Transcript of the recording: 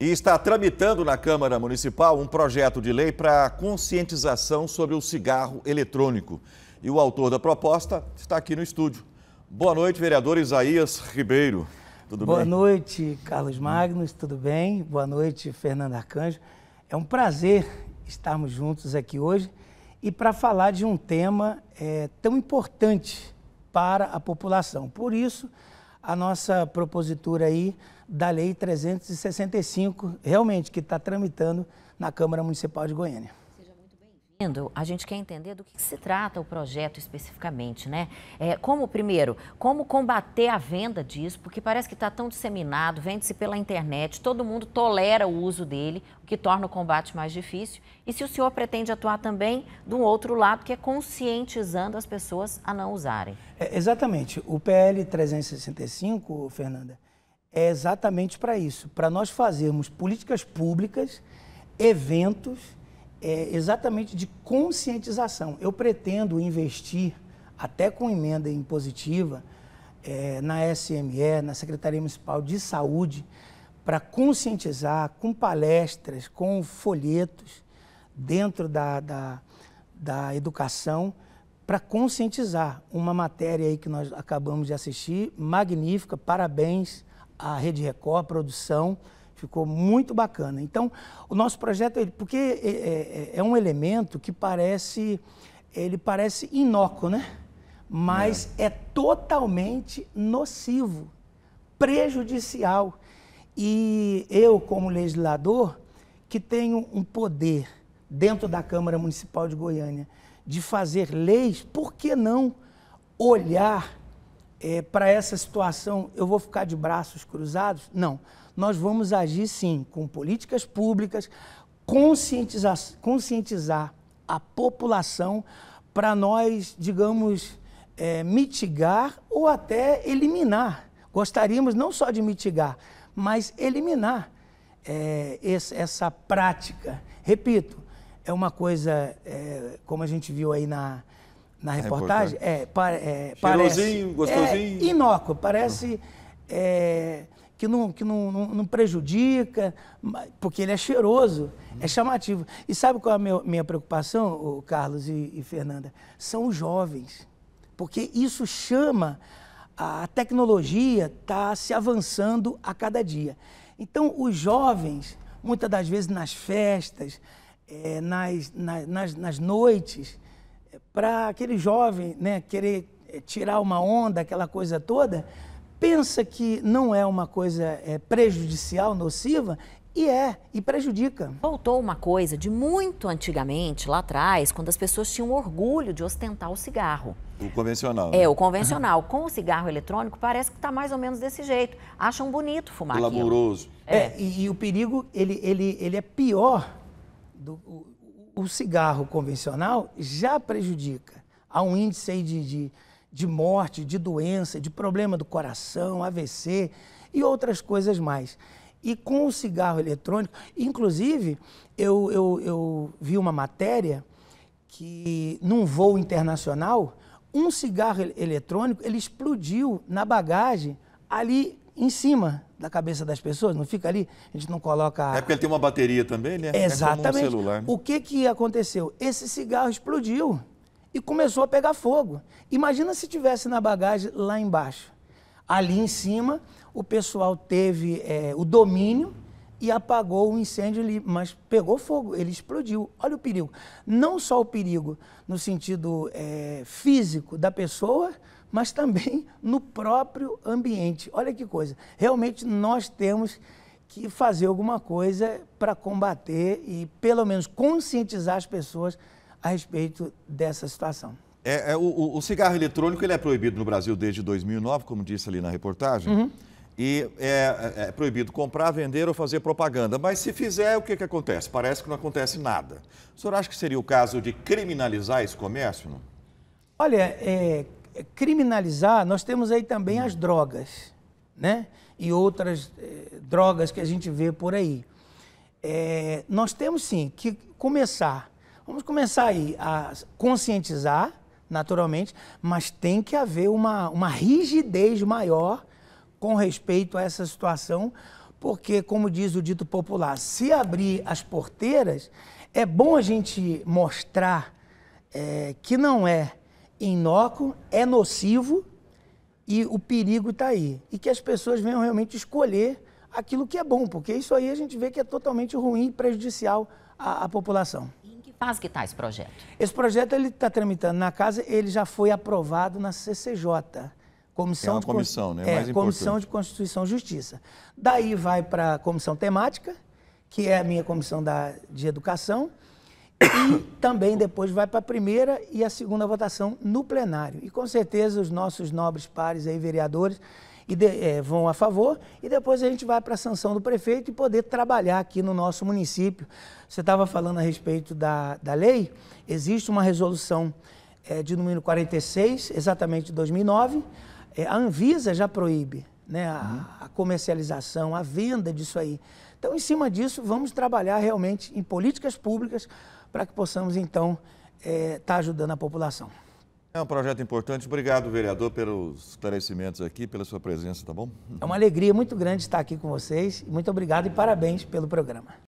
E está tramitando na Câmara Municipal um projeto de lei para conscientização sobre o cigarro eletrônico. E o autor da proposta está aqui no estúdio. Boa noite, vereador Isaías Ribeiro. Tudo Boa bem? Boa noite, Carlos Magnus. Tudo bem? Boa noite, Fernando Arcanjo. É um prazer estarmos juntos aqui hoje e para falar de um tema é, tão importante para a população. Por isso, a nossa propositura aí da Lei 365, realmente, que está tramitando na Câmara Municipal de Goiânia a gente quer entender do que, se trata o projeto especificamente, né? É, como, primeiro, como combater a venda disso, porque parece que está tão disseminado, vende-se pela internet, todo mundo tolera o uso dele, o que torna o combate mais difícil. E se o senhor pretende atuar também do outro lado, que é conscientizando as pessoas a não usarem. É, exatamente. O PL 365, Fernanda, é exatamente para isso, para nós fazermos políticas públicas, eventos é exatamente de conscientização. Eu pretendo investir, até com emenda impositiva, é, na SME, na Secretaria Municipal de Saúde, para conscientizar com palestras, com folhetos dentro da, da, da educação, para conscientizar uma matéria aí que nós acabamos de assistir, magnífica, parabéns à Rede Record, à produção. Ficou muito bacana. Então, o nosso projeto, porque é, é, é um elemento que parece, ele parece inócuo, né? Mas é, é totalmente nocivo, prejudicial. E eu, como legislador, que tenho um poder dentro da Câmara Municipal de Goiânia de fazer leis, por que não olhar é, para essa situação eu vou ficar de braços cruzados? Não. Nós vamos agir sim com políticas públicas, conscientizar, conscientizar a população para nós, digamos, é, mitigar ou até eliminar. Gostaríamos não só de mitigar, mas eliminar é, esse, essa prática. Repito, é uma coisa, é, como a gente viu aí na, na é reportagem, é, pa, é, parece. gostosinho. É, inócuo, parece é, que, não, que não, não, não, prejudica, porque ele é cheiroso, hum. é uhum. chamativo. E sabe qual é a minha, minha preocupação, o Carlos e, e Fernanda? São os jovens. Porque isso chama. A tecnologia está se avançando a cada dia. Então, os jovens, muitas das vezes nas festas, é, nas, na, nas, nas noites, para aquele jovem né, querer eh, tirar uma onda, aquela coisa toda, pensa que não é uma coisa é, prejudicial, nociva, e é, e prejudica. Voltou uma coisa de muito antigamente, lá atrás, quando as pessoas tinham orgulho de ostentar o cigarro. O convencional. É, né? É, o convencional. Com o cigarro eletrônico, parece que está mais ou menos desse jeito. Acham bonito fumar Laburoso. É, é e, e, o perigo, ele, ele, ele é pior do, o cigarro convencional já prejudica. Há um índice aí de, de, de morte, de doença, de problema do coração, AVC e outras coisas mais. E com o cigarro eletrônico, inclusive, eu, eu, eu vi uma matéria que num voo internacional, um cigarro eletrônico, ele explodiu na bagagem ali em cima da cabeça das pessoas, não fica ali, a gente não coloca. É porque ele tem uma bateria também, né? É Exatamente. É um celular, né? O que que aconteceu? Esse cigarro explodiu e começou a pegar fogo. Imagina se tivesse na bagagem lá embaixo. Ali em cima, o pessoal teve é, o domínio e apagou o incêndio ali, mas pegou fogo, ele explodiu. Olha o perigo. Não só o perigo no sentido é, físico da pessoa, mas também no próprio ambiente. Olha que coisa. Realmente nós temos que fazer alguma coisa para combater e, pelo menos, conscientizar as pessoas a respeito dessa situação. É, é o, o, cigarro eletrônico ele é proibido no Brasil desde 2009, como disse ali na reportagem. Uhum. E é, é, é, proibido comprar, vender ou fazer propaganda. Mas se fizer, o que, que acontece? Parece que não acontece nada. O senhor acha que seria o caso de criminalizar esse comércio? Não? Olha, é, criminalizar, nós temos aí também as hum. drogas, né? E outras é, drogas que a gente vê por aí. É, nós temos sim que começar. Vamos começar aí a conscientizar, naturalmente, mas tem que haver uma, uma rigidez maior com respeito a essa situação, porque, como diz o dito popular, se abrir as porteiras, é bom a gente mostrar é, que não é inócuo, é nocivo e o perigo está aí. E que as pessoas venham realmente escolher aquilo que é bom, porque isso aí a gente vê que é totalmente ruim e prejudicial à, à população. em que fase que está esse projeto? Esse projeto ele está tramitando na casa, ele já foi aprovado na CCJ. Comissão, é de, comissão, né? é, comissão de Constituição e Justiça. Daí vai para a comissão temática, que é a minha comissão da, de educação, e também depois vai para a primeira e a segunda votação no plenário. E com certeza os nossos nobres pares aí, vereadores, e de, é, vão a favor, e depois a gente vai para a sanção do prefeito e poder trabalhar aqui no nosso município. Você estava falando a respeito da, da lei, existe uma resolução é, de número 46, exatamente de 2009, é, a Anvisa já proíbe né, a, uhum. a comercialização, a venda disso aí. Então, em cima disso, vamos trabalhar realmente em políticas públicas para que possamos, então, estar é, tá ajudando a população. É um projeto importante. Obrigado, vereador, pelos esclarecimentos aqui, pela sua presença, tá bom? É uma alegria muito grande estar aqui com vocês. Muito obrigado e parabéns pelo programa.